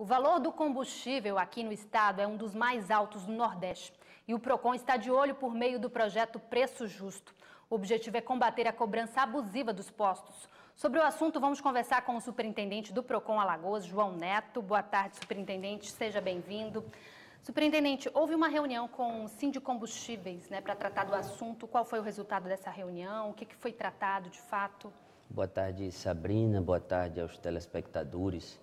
O valor do combustível aqui no estado é um dos mais altos do Nordeste. E o PROCON está de olho por meio do projeto Preço Justo. O objetivo é combater a cobrança abusiva dos postos. Sobre o assunto, vamos conversar com o superintendente do PROCON Alagoas, João Neto. Boa tarde, superintendente. Seja bem-vindo. Superintendente, houve uma reunião com o Sim de Combustíveis né, para tratar do assunto. Qual foi o resultado dessa reunião? O que, que foi tratado de fato? Boa tarde, Sabrina. Boa tarde aos telespectadores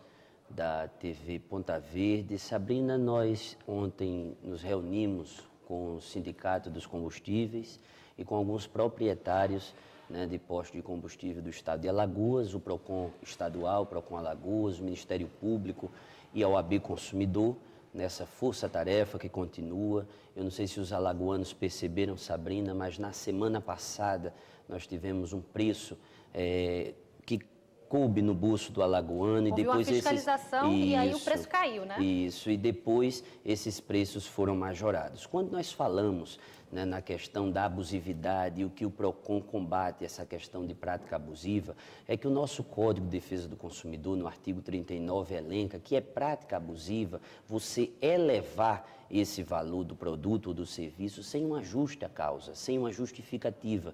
da TV Ponta Verde. Sabrina, nós ontem nos reunimos com o Sindicato dos Combustíveis e com alguns proprietários né, de postos de combustível do estado de Alagoas, o PROCON estadual, o PROCON Alagoas, o Ministério Público e a OAB Consumidor, nessa força-tarefa que continua. Eu não sei se os alagoanos perceberam, Sabrina, mas na semana passada nós tivemos um preço é, que coube no bolso do alagoano Houve e depois uma fiscalização esses... isso, e aí o preço caiu, né? Isso, e depois esses preços foram majorados. Quando nós falamos né, na questão da abusividade e o que o PROCON combate essa questão de prática abusiva, é que o nosso Código de Defesa do Consumidor, no artigo 39, elenca que é prática abusiva você elevar esse valor do produto ou do serviço sem uma justa causa, sem uma justificativa.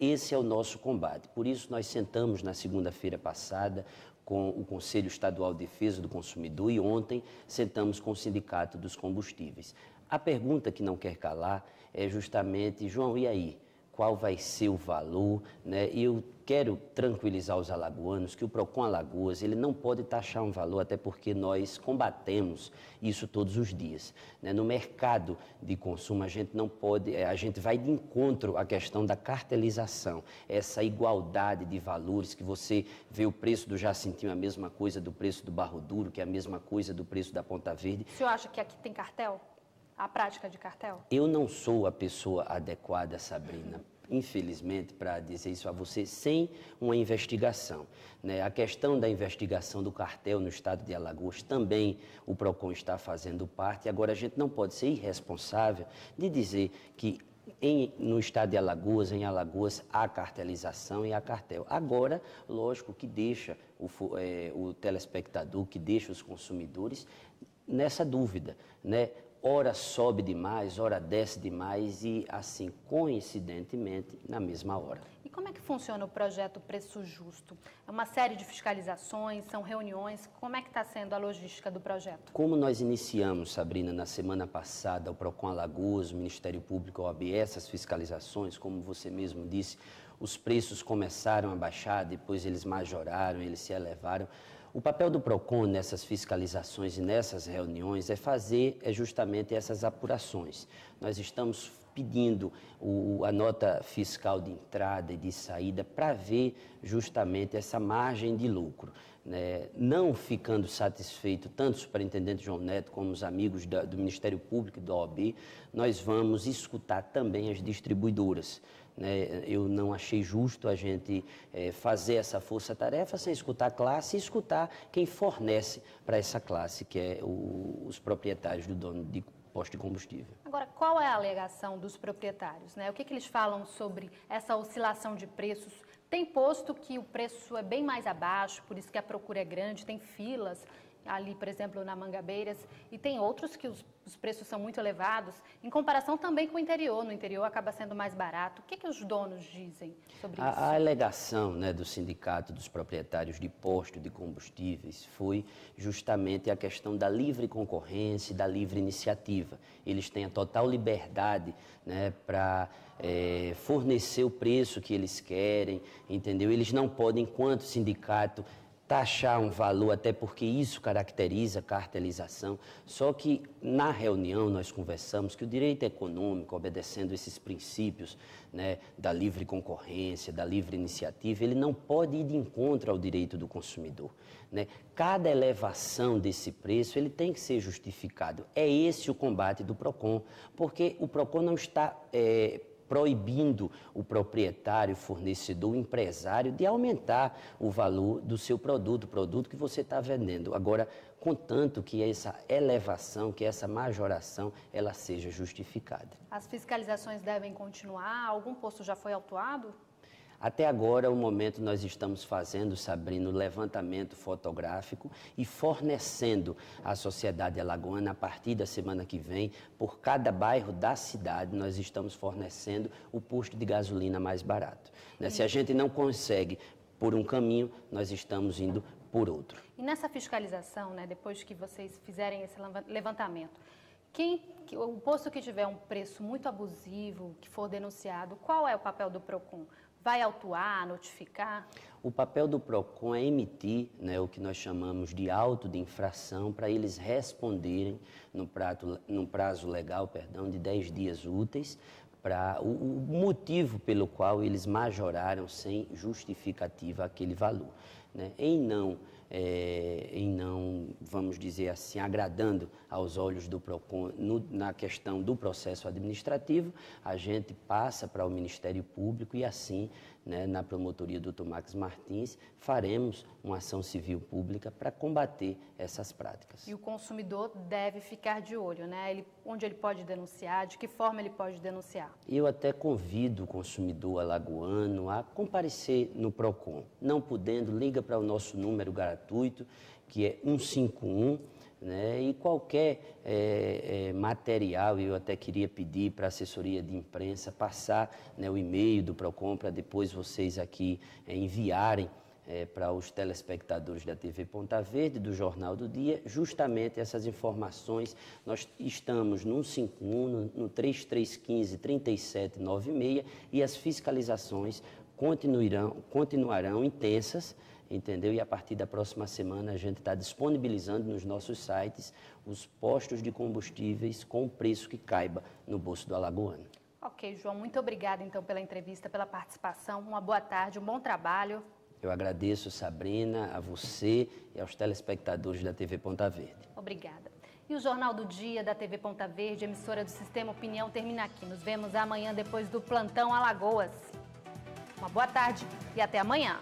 Esse é o nosso combate. Por isso, nós sentamos na segunda-feira passada com o Conselho Estadual de Defesa do Consumidor e ontem sentamos com o Sindicato dos Combustíveis. A pergunta que não quer calar é justamente, João, e aí? qual vai ser o valor, né? E eu quero tranquilizar os alagoanos que o Procon Alagoas, ele não pode taxar um valor, até porque nós combatemos isso todos os dias. Né? No mercado de consumo, a gente não pode, eh, a gente vai de encontro à questão da cartelização, essa igualdade de valores que você vê o preço do jacintinho a mesma coisa do preço do barro duro, que é a mesma coisa do preço da ponta verde. O senhor acha que aqui tem cartel? a prática de cartel? Eu não sou a pessoa adequada, Sabrina, infelizmente, para dizer isso a você, sem uma investigação. Né? A questão da investigação do cartel no estado de Alagoas também o PROCON está fazendo parte. Agora, a gente não pode ser irresponsável de dizer que em, no estado de Alagoas, em Alagoas, há cartelização e há cartel. Agora, lógico que deixa o, é, o telespectador, que deixa os consumidores nessa dúvida, né? ora sobe demais, ora desce demais e assim coincidentemente na mesma hora. E como é que funciona o projeto Preço Justo? É uma série de fiscalizações, são reuniões. Como é que está sendo a logística do projeto? Como nós iniciamos, Sabrina, na semana passada, o Procon Alagoas, o Ministério Público, a OAB, essas fiscalizações, como você mesmo disse, os preços começaram a baixar, depois eles majoraram, eles se elevaram. O papel do PROCON nessas fiscalizações e nessas reuniões é fazer é justamente essas apurações. Nós estamos pedindo o, a nota fiscal de entrada e de saída para ver justamente essa margem de lucro. Né? Não ficando satisfeito tanto o superintendente João Neto como os amigos da, do Ministério Público e da OAB, nós vamos escutar também as distribuidoras. Né? Eu não achei justo a gente é, fazer essa força-tarefa sem escutar a classe e escutar quem fornece para essa classe, que é o, os proprietários do dono de posto de combustível. Agora, qual é a alegação dos proprietários? Né? O que, que eles falam sobre essa oscilação de preços? Tem posto que o preço é bem mais abaixo, por isso que a procura é grande, tem filas ali, por exemplo, na Mangabeiras, e tem outros que os, os, preços são muito elevados, em comparação também com o interior. No interior acaba sendo mais barato. O que, que os donos dizem sobre a, isso? A alegação né, do Sindicato dos Proprietários de Posto de Combustíveis foi justamente a questão da livre concorrência e da livre iniciativa. Eles têm a total liberdade né, para é, eh, fornecer o preço que eles querem, entendeu? Eles não podem, enquanto sindicato, taxar um valor, até porque isso caracteriza a cartelização. Só que na reunião nós conversamos que o direito econômico, obedecendo esses princípios né, da livre concorrência, da livre iniciativa, ele não pode ir de encontro ao direito do consumidor. Né? Cada elevação desse preço ele tem que ser justificado. É esse o combate do PROCON, porque o PROCON não está é, proibindo o proprietário, fornecedor, empresário de aumentar o valor do seu produto, produto que você está vendendo. Agora, contanto que essa elevação, que essa majoração, ela seja justificada. As fiscalizações devem continuar? Algum posto já foi autuado? Até agora, o momento, nós estamos fazendo, Sabrina, o levantamento fotográfico e fornecendo à sociedade alagoana, a partir da semana que vem, por cada bairro da cidade, nós estamos fornecendo o posto de gasolina mais barato. Né? Se a gente não consegue por um caminho, nós estamos indo por outro. E nessa fiscalização, né, depois que vocês fizerem esse levantamento, quem, o posto que tiver um preço muito abusivo, que for denunciado, qual é o papel do PROCON? vai autuar, notificar? O papel do PROCON é emitir né, o que nós chamamos de auto de infração para eles responderem no, prato, no prazo legal perdão, de 10 dias úteis para o, o, motivo pelo qual eles majoraram sem justificativa aquele valor. Né? Em não é, em não, vamos dizer assim, agradando aos olhos do PROCON no, na questão do processo administrativo, a gente passa para o Ministério Público e assim né, na promotoria do Tomáx Martins, faremos uma ação civil pública para combater essas práticas. E o consumidor deve ficar de olho, né? Ele, onde ele pode denunciar, de que forma ele pode denunciar? Eu até convido o consumidor alagoano a comparecer no PROCON. Não podendo, liga para o nosso número gratuito, que é 151 né? E qualquer é, é, material, eu até queria pedir para a assessoria de imprensa passar né, o e-mail do PROCON para depois vocês aqui é, enviarem para os telespectadores da TV Ponta Verde, do Jornal do Dia, justamente essas informações. Nós estamos no 51, no 3315 3796 e as fiscalizações continuarão, continuarão intensas, entendeu? E a partir da próxima semana a gente está disponibilizando nos nossos sites os postos de combustíveis com preço que caiba no bolso do alagoano. Ok, João, muito obrigada então pela entrevista, pela participação. Uma boa tarde, um bom trabalho. Eu agradeço, Sabrina, a você e aos telespectadores da TV Ponta Verde. Obrigada. E o Jornal do Dia da TV Ponta Verde, emissora do Sistema Opinião, termina aqui. Nos vemos amanhã depois do Plantão Alagoas. Uma boa tarde e até amanhã.